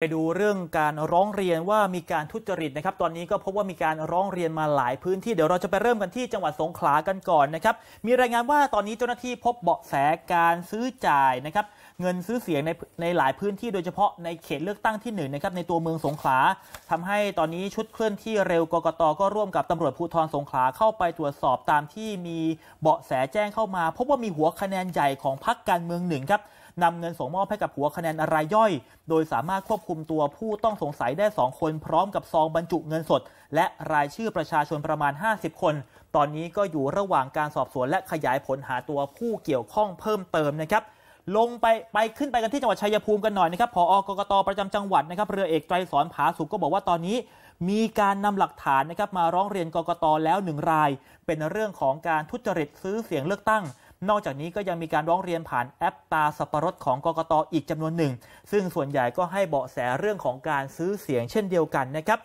ไปดูเรื่องการร้องเรียนว่ามีการทุจริตนะครับ ตอนนี้ก็พบว่ามีการร้องเรียนมาหลายพื้นที่เดี๋ยวเราจะไปเริ่มกันที่จังหวัดสงขลากันก่อนนะครับมีรายงานว่าตอนนี้เจ้าหน้าที่พบเบาะแสการซื้อจ่ายนะครับ เงินซื้อเสียงในในหลายพื้นที่โดยเฉพาะในเขตเลือกตั้งที่หนึ่งนะครับในตัวเมืองสงขลาทำให้ตอนนี้ชุดเคลื่อนที่เร็วกกตก็ร่วมกับตำรวจภูธรสงขลาเข้าไปตรวจสอบตามที่มีเบาะแสแจ้งเข้ามาพบว่ามีหัวคะแนนใหญ่ของพรรคการเมืองหนึ่งครับนำเงินส่งมอบให้กับหัวคะแนนรายย่อย โดยสามารถควบคุมตัวผู้ต้องสงสัยได้ 2 คนพร้อมกับซองบรรจุเงินสด และรายชื่อประชาชนประมาณ 50 คน ตอนนี้ก็อยู่ระหว่างการสอบสวนและขยายผลหาตัวผู้เกี่ยวข้องเพิ่มเติมนะครับ ลงไปไปขึ้นไปกันที่จังหวัดชัยภูมิกันหน่อยนะครับ ผอกกต ประจำจังหวัดนะครับ เรือเอกไตรสอนผาสุกก็บอกว่าตอนนี้ มีการนำหลักฐานนะครับมาร้องเรียนกกตแล้วหนึ่งราย เป็นเรื่องของการทุจริตซื้อเสียงเลือกตั้งนอกจากนี้ก็ยังมีการร้องเรียนผ่านแอปตาสับปะรดของกกตออีกจำนวนหนึ่ง ซึ่งส่วนใหญ่ก็ให้เบาะแสเรื่องของการซื้อเสียงเช่นเดียวกันนะครับ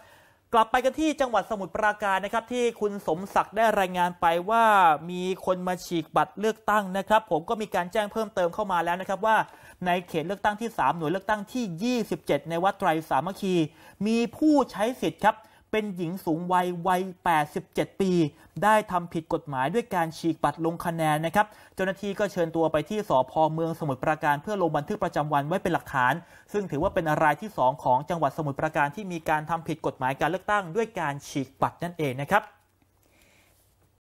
กลับไปกันที่จังหวัดสมุทรปราการนะครับที่คุณสมศักดิ์ได้รายงานไปว่ามีคนมาฉีกบัตรเลือกตั้งนะครับ ผมก็มีการแจ้งเพิ่มเติมเข้ามาแล้วนะครับว่าในเขตเลือกตั้งที่ 3 หน่วยเลือกตั้งที่ 27 ในวัดไตรสามัคคี มีผู้ใช้สิทธิ์ครับเป็นหญิงสูงวัยวัย 87 ปี ได้ทำผิดกฎหมายด้วยการฉีกบัตรลงคะแนนนะครับ เจ้าหน้าที่ก็เชิญตัวไปที่สอพอเมืองสมุทรปราการเพื่อลงบันทึกประจำวันไว้เป็นหลักฐาน ซึ่งถือว่าเป็นรายที่ 2 ของจังหวัดสมุทรปราการที่มีการทำผิดกฎหมายการเลือกตั้ง ด้วยการฉีกบัตรนั่นเองนะครับ